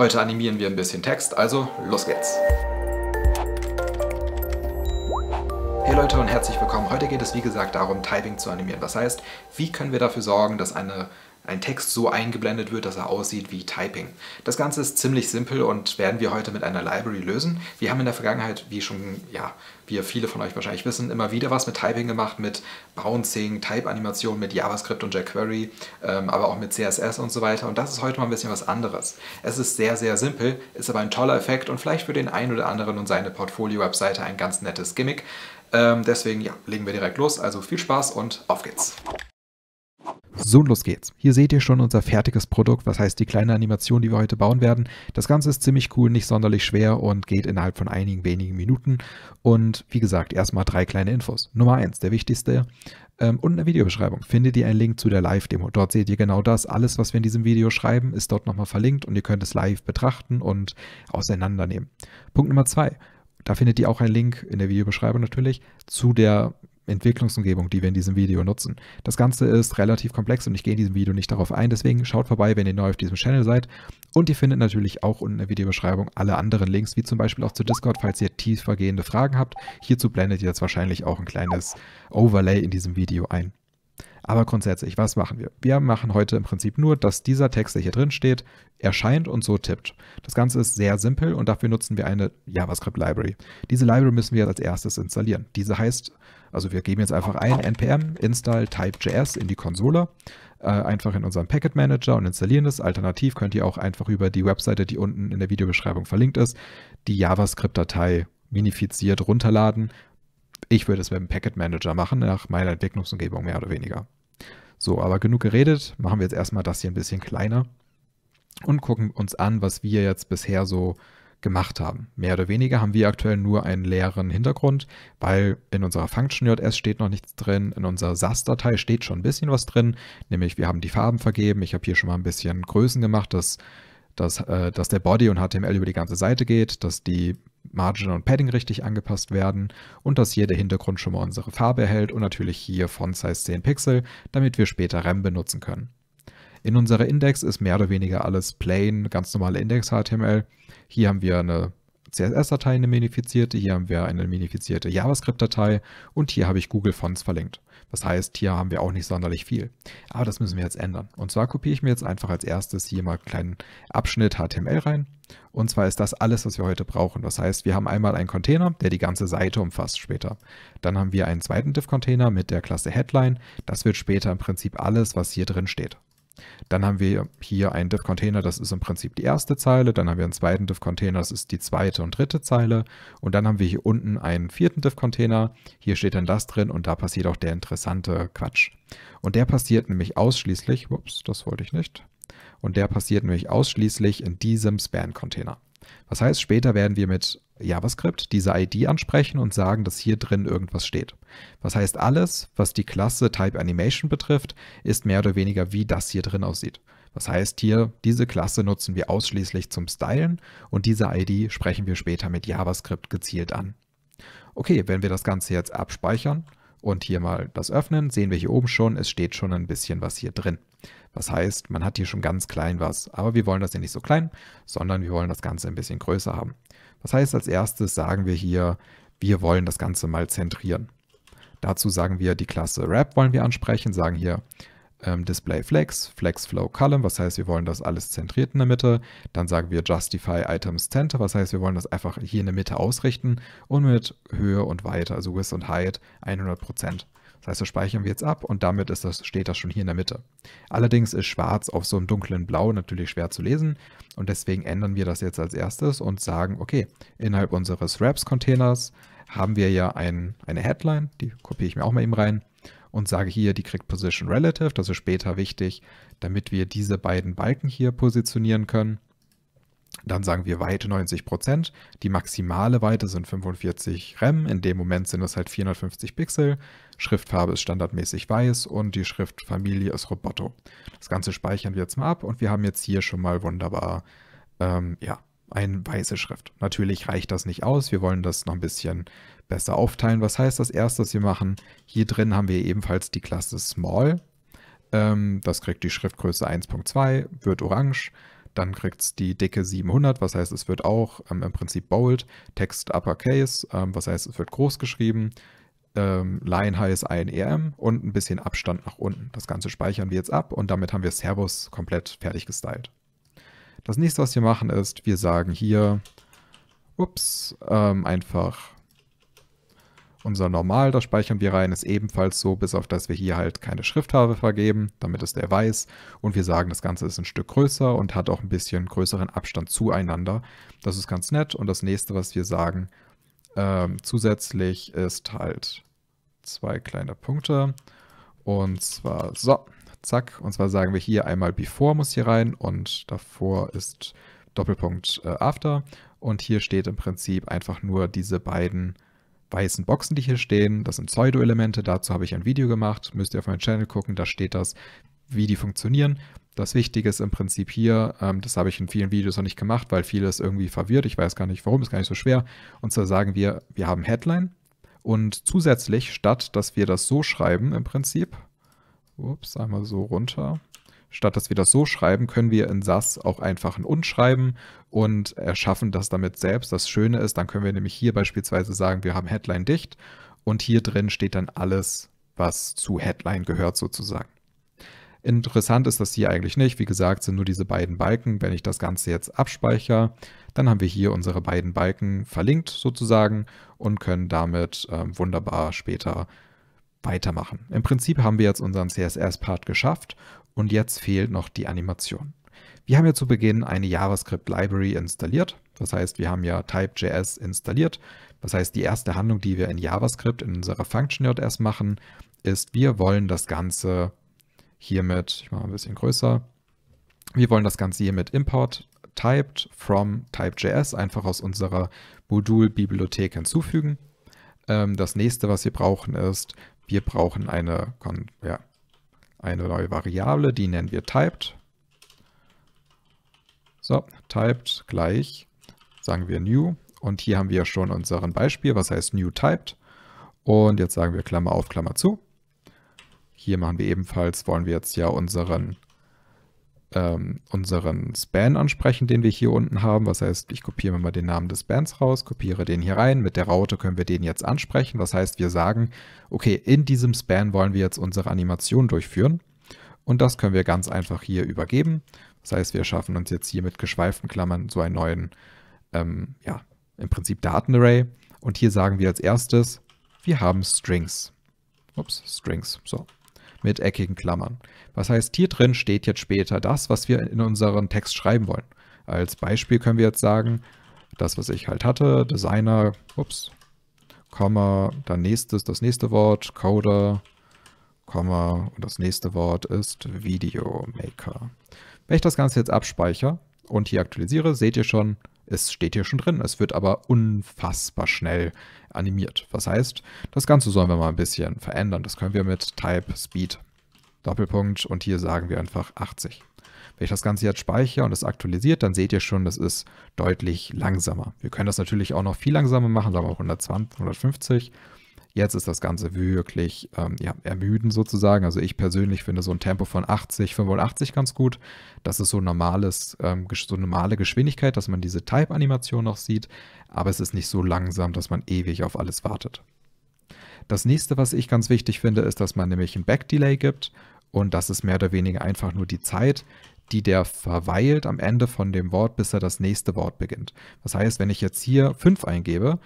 Heute animieren wir ein bisschen Text, also los geht's! Hey Leute und herzlich willkommen. Heute geht es wie gesagt darum, Typing zu animieren. Das heißt, wie können wir dafür sorgen, dass eine ein Text so eingeblendet wird, dass er aussieht wie Typing. Das Ganze ist ziemlich simpel und werden wir heute mit einer Library lösen. Wir haben in der Vergangenheit, wie schon, ja, wie viele von euch wahrscheinlich wissen, immer wieder was mit Typing gemacht, mit Bouncing, Type-Animationen, mit JavaScript und jQuery, ähm, aber auch mit CSS und so weiter. Und das ist heute mal ein bisschen was anderes. Es ist sehr, sehr simpel, ist aber ein toller Effekt und vielleicht für den einen oder anderen und seine Portfolio-Webseite ein ganz nettes Gimmick. Ähm, deswegen, ja, legen wir direkt los. Also viel Spaß und auf geht's! So, los geht's. Hier seht ihr schon unser fertiges Produkt, was heißt die kleine Animation, die wir heute bauen werden. Das Ganze ist ziemlich cool, nicht sonderlich schwer und geht innerhalb von einigen wenigen Minuten. Und wie gesagt, erstmal drei kleine Infos. Nummer eins, der wichtigste, ähm, unten in der Videobeschreibung findet ihr einen Link zu der Live-Demo. Dort seht ihr genau das. Alles, was wir in diesem Video schreiben, ist dort nochmal verlinkt und ihr könnt es live betrachten und auseinandernehmen. Punkt Nummer zwei. Da findet ihr auch einen Link in der Videobeschreibung natürlich zu der Entwicklungsumgebung, die wir in diesem Video nutzen. Das Ganze ist relativ komplex und ich gehe in diesem Video nicht darauf ein, deswegen schaut vorbei, wenn ihr neu auf diesem Channel seid. Und ihr findet natürlich auch unten in der Videobeschreibung alle anderen Links, wie zum Beispiel auch zu Discord, falls ihr tiefergehende Fragen habt. Hierzu blendet ihr jetzt wahrscheinlich auch ein kleines Overlay in diesem Video ein. Aber grundsätzlich, was machen wir? Wir machen heute im Prinzip nur, dass dieser Text, der hier drin steht, erscheint und so tippt. Das Ganze ist sehr simpel und dafür nutzen wir eine JavaScript-Library. Diese Library müssen wir als erstes installieren. Diese heißt, also wir geben jetzt einfach ein npm install type.js in die Konsole, äh, einfach in unseren Packet Manager und installieren das. Alternativ könnt ihr auch einfach über die Webseite, die unten in der Videobeschreibung verlinkt ist, die JavaScript-Datei minifiziert runterladen ich würde es mit dem Packet Manager machen, nach meiner Entwicklungsumgebung mehr oder weniger. So, aber genug geredet. Machen wir jetzt erstmal das hier ein bisschen kleiner und gucken uns an, was wir jetzt bisher so gemacht haben. Mehr oder weniger haben wir aktuell nur einen leeren Hintergrund, weil in unserer Function.js steht noch nichts drin, in unserer SAS-Datei steht schon ein bisschen was drin, nämlich wir haben die Farben vergeben, ich habe hier schon mal ein bisschen Größen gemacht, dass, dass, äh, dass der Body und HTML über die ganze Seite geht, dass die Margin und Padding richtig angepasst werden und dass hier der Hintergrund schon mal unsere Farbe erhält und natürlich hier Font Size 10 Pixel, damit wir später RAM benutzen können. In unserer Index ist mehr oder weniger alles plain, ganz normale Index-HTML. Hier haben wir eine CSS-Datei, eine minifizierte, hier haben wir eine minifizierte JavaScript-Datei und hier habe ich Google Fonts verlinkt. Das heißt, hier haben wir auch nicht sonderlich viel. Aber das müssen wir jetzt ändern. Und zwar kopiere ich mir jetzt einfach als erstes hier mal einen kleinen Abschnitt HTML rein. Und zwar ist das alles, was wir heute brauchen. Das heißt, wir haben einmal einen Container, der die ganze Seite umfasst später. Dann haben wir einen zweiten Div-Container mit der Klasse Headline. Das wird später im Prinzip alles, was hier drin steht. Dann haben wir hier einen Div-Container, das ist im Prinzip die erste Zeile. Dann haben wir einen zweiten Div-Container, das ist die zweite und dritte Zeile. Und dann haben wir hier unten einen vierten Div-Container. Hier steht dann das drin und da passiert auch der interessante Quatsch. Und der passiert nämlich ausschließlich, ups, das wollte ich nicht. Und der passiert nämlich ausschließlich in diesem Span-Container. Was heißt, später werden wir mit JavaScript diese ID ansprechen und sagen, dass hier drin irgendwas steht. Was heißt, alles, was die Klasse TypeAnimation betrifft, ist mehr oder weniger wie das hier drin aussieht. Was heißt hier, diese Klasse nutzen wir ausschließlich zum Stylen und diese ID sprechen wir später mit JavaScript gezielt an. Okay, wenn wir das Ganze jetzt abspeichern und hier mal das öffnen, sehen wir hier oben schon, es steht schon ein bisschen was hier drin. Was heißt, man hat hier schon ganz klein was, aber wir wollen das ja nicht so klein, sondern wir wollen das Ganze ein bisschen größer haben. Das heißt, als erstes sagen wir hier, wir wollen das Ganze mal zentrieren. Dazu sagen wir, die Klasse Wrap wollen wir ansprechen, sagen hier ähm, Display Flex, Flex Flow Column, was heißt, wir wollen das alles zentriert in der Mitte. Dann sagen wir Justify Items Center, was heißt, wir wollen das einfach hier in der Mitte ausrichten und mit Höhe und Weite, also Width und Height 100%. Das heißt, das speichern wir jetzt ab und damit ist das, steht das schon hier in der Mitte. Allerdings ist schwarz auf so einem dunklen Blau natürlich schwer zu lesen und deswegen ändern wir das jetzt als erstes und sagen, okay, innerhalb unseres Wraps-Containers haben wir ja ein, eine Headline, die kopiere ich mir auch mal eben rein und sage hier, die kriegt Position Relative, das ist später wichtig, damit wir diese beiden Balken hier positionieren können dann sagen wir Weite 90 Prozent. Die maximale Weite sind 45 Rem. In dem Moment sind es halt 450 Pixel. Schriftfarbe ist standardmäßig weiß und die Schriftfamilie ist Roboto. Das Ganze speichern wir jetzt mal ab und wir haben jetzt hier schon mal wunderbar, ähm, ja, eine weiße Schrift. Natürlich reicht das nicht aus. Wir wollen das noch ein bisschen besser aufteilen. Was heißt das erste, was wir machen? Hier drin haben wir ebenfalls die Klasse Small. Ähm, das kriegt die Schriftgröße 1.2, wird orange. Dann kriegt es die Dicke 700, was heißt, es wird auch ähm, im Prinzip bold. Text uppercase, ähm, was heißt, es wird groß geschrieben. Ähm, Line heißt INEM und ein bisschen Abstand nach unten. Das Ganze speichern wir jetzt ab und damit haben wir Servus komplett fertig gestylt. Das nächste, was wir machen, ist, wir sagen hier ups, ähm, einfach unser Normal, das speichern wir rein, ist ebenfalls so, bis auf dass wir hier halt keine Schrifthabe vergeben, damit ist er weiß. Und wir sagen, das Ganze ist ein Stück größer und hat auch ein bisschen größeren Abstand zueinander. Das ist ganz nett. Und das nächste, was wir sagen äh, zusätzlich, ist halt zwei kleine Punkte. Und zwar so, zack. Und zwar sagen wir hier einmal before muss hier rein und davor ist Doppelpunkt äh, after. Und hier steht im Prinzip einfach nur diese beiden weißen Boxen, die hier stehen. Das sind Pseudo-Elemente, dazu habe ich ein Video gemacht, müsst ihr auf meinen Channel gucken, da steht das, wie die funktionieren. Das Wichtige ist im Prinzip hier, ähm, das habe ich in vielen Videos noch nicht gemacht, weil vieles irgendwie verwirrt, ich weiß gar nicht warum, ist gar nicht so schwer. Und zwar sagen wir, wir haben Headline und zusätzlich, statt dass wir das so schreiben im Prinzip, ups, einmal so runter, Statt dass wir das so schreiben, können wir in SAS auch einfach ein und schreiben und erschaffen das damit selbst. Das Schöne ist, dann können wir nämlich hier beispielsweise sagen, wir haben Headline dicht und hier drin steht dann alles, was zu Headline gehört sozusagen. Interessant ist das hier eigentlich nicht. Wie gesagt, sind nur diese beiden Balken. Wenn ich das Ganze jetzt abspeichere, dann haben wir hier unsere beiden Balken verlinkt sozusagen und können damit äh, wunderbar später weitermachen. Im Prinzip haben wir jetzt unseren CSS-Part geschafft und jetzt fehlt noch die Animation. Wir haben ja zu Beginn eine JavaScript-Library installiert. Das heißt, wir haben ja Type.js installiert. Das heißt, die erste Handlung, die wir in JavaScript in unserer Function.js machen, ist, wir wollen das Ganze hiermit, ich mache ein bisschen größer, wir wollen das Ganze hiermit import typed from type.js einfach aus unserer Modulbibliothek hinzufügen. Ähm, das nächste, was wir brauchen, ist, wir brauchen eine, ja, eine neue Variable, die nennen wir typed. So, typed gleich, sagen wir new. Und hier haben wir schon unseren Beispiel, was heißt new typed. Und jetzt sagen wir Klammer auf, Klammer zu. Hier machen wir ebenfalls, wollen wir jetzt ja unseren ähm, unseren Span ansprechen, den wir hier unten haben. Was heißt, ich kopiere mal den Namen des Spans raus, kopiere den hier rein. Mit der Raute können wir den jetzt ansprechen. Was heißt, wir sagen, okay, in diesem Span wollen wir jetzt unsere Animation durchführen. Und das können wir ganz einfach hier übergeben. Das heißt, wir schaffen uns jetzt hier mit geschweiften Klammern so einen neuen, ähm, ja, im Prinzip Datenarray. Und hier sagen wir als erstes, wir haben Strings. Ups, Strings. So, mit eckigen Klammern. Was heißt, hier drin steht jetzt später das, was wir in unseren Text schreiben wollen. Als Beispiel können wir jetzt sagen, das, was ich halt hatte, Designer, ups, Komma, dann nächstes, das nächste Wort, Coder, Komma, und das nächste Wort ist Videomaker. Wenn ich das Ganze jetzt abspeichere und hier aktualisiere, seht ihr schon, es steht hier schon drin, es wird aber unfassbar schnell animiert. Was heißt, das Ganze sollen wir mal ein bisschen verändern. Das können wir mit Type Speed Doppelpunkt und hier sagen wir einfach 80. Wenn ich das Ganze jetzt speichere und es aktualisiert, dann seht ihr schon, das ist deutlich langsamer. Wir können das natürlich auch noch viel langsamer machen, sagen wir 120, 150 Jetzt ist das Ganze wirklich ähm, ja, ermüdend sozusagen. Also ich persönlich finde so ein Tempo von 80, 85 ganz gut. Das ist so, normales, ähm, so normale Geschwindigkeit, dass man diese Type-Animation noch sieht, aber es ist nicht so langsam, dass man ewig auf alles wartet. Das nächste, was ich ganz wichtig finde, ist, dass man nämlich ein Back-Delay gibt und das ist mehr oder weniger einfach nur die Zeit, die der verweilt am Ende von dem Wort, bis er das nächste Wort beginnt. Das heißt, wenn ich jetzt hier 5 eingebe,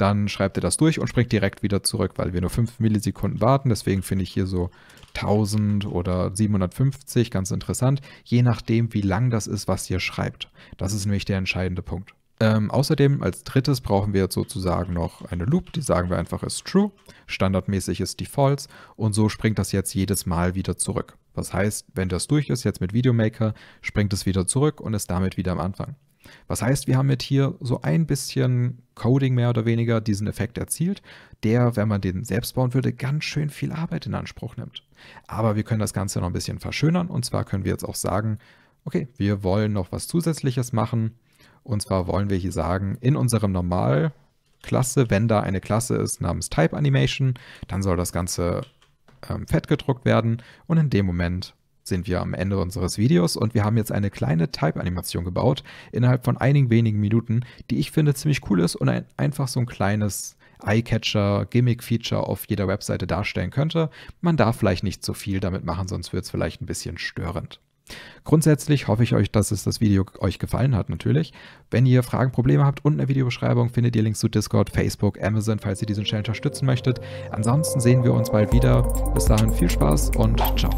dann schreibt er das durch und springt direkt wieder zurück, weil wir nur 5 Millisekunden warten. Deswegen finde ich hier so 1000 oder 750 ganz interessant, je nachdem, wie lang das ist, was ihr schreibt. Das ist nämlich der entscheidende Punkt. Ähm, außerdem als drittes brauchen wir jetzt sozusagen noch eine Loop, die sagen wir einfach ist true, standardmäßig ist die false und so springt das jetzt jedes Mal wieder zurück. Das heißt, wenn das durch ist, jetzt mit Videomaker, springt es wieder zurück und ist damit wieder am Anfang. Was heißt, wir haben mit hier so ein bisschen Coding mehr oder weniger diesen Effekt erzielt, der, wenn man den selbst bauen würde, ganz schön viel Arbeit in Anspruch nimmt. Aber wir können das Ganze noch ein bisschen verschönern und zwar können wir jetzt auch sagen, okay, wir wollen noch was Zusätzliches machen und zwar wollen wir hier sagen, in unserem Normalklasse, wenn da eine Klasse ist namens Type Animation, dann soll das Ganze ähm, fett gedruckt werden und in dem Moment, sind wir am Ende unseres Videos und wir haben jetzt eine kleine Type-Animation gebaut, innerhalb von einigen wenigen Minuten, die ich finde ziemlich cool ist und ein, einfach so ein kleines Eyecatcher, Gimmick-Feature auf jeder Webseite darstellen könnte. Man darf vielleicht nicht so viel damit machen, sonst wird es vielleicht ein bisschen störend. Grundsätzlich hoffe ich euch, dass es das Video euch gefallen hat natürlich. Wenn ihr Fragen, Probleme habt, unten in der Videobeschreibung findet ihr Links zu Discord, Facebook, Amazon, falls ihr diesen Channel unterstützen möchtet. Ansonsten sehen wir uns bald wieder. Bis dahin viel Spaß und ciao.